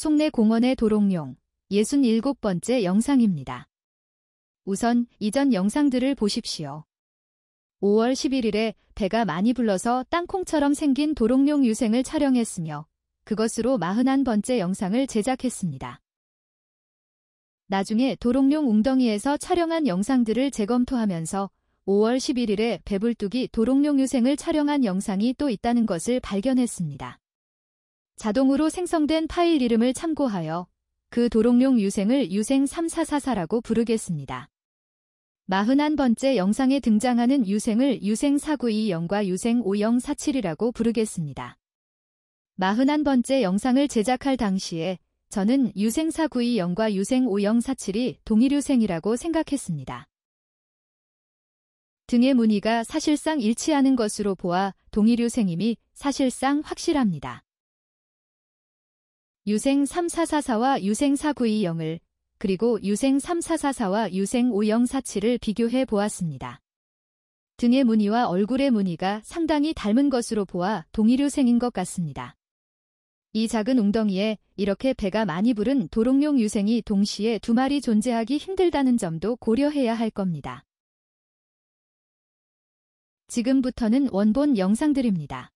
송내 공원의 도롱뇽 67번째 영상입니다. 우선 이전 영상들을 보십시오. 5월 11일에 배가 많이 불러서 땅콩처럼 생긴 도롱뇽 유생을 촬영했으며 그것으로 41번째 영상을 제작했습니다. 나중에 도롱뇽 웅덩이에서 촬영한 영상들을 재검토하면서 5월 11일에 배불뚝이 도롱뇽 유생을 촬영한 영상이 또 있다는 것을 발견했습니다. 자동으로 생성된 파일 이름을 참고하여 그도롱용 유생을 유생 3444라고 부르겠습니다. 41번째 영상에 등장하는 유생을 유생 4920과 유생 5047이라고 부르겠습니다. 41번째 영상을 제작할 당시에 저는 유생 4920과 유생 5047이 동일 유생이라고 생각했습니다. 등의 문의가 사실상 일치하는 것으로 보아 동일 유생임이 사실상 확실합니다. 유생 3444와 유생 4920을 그리고 유생 3444와 유생 5047을 비교해 보았습니다. 등의 무늬와 얼굴의 무늬가 상당히 닮은 것으로 보아 동일유생인 것 같습니다. 이 작은 웅덩이에 이렇게 배가 많이 부른 도롱뇽 유생이 동시에 두 마리 존재하기 힘들다는 점도 고려해야 할 겁니다. 지금부터는 원본 영상들입니다.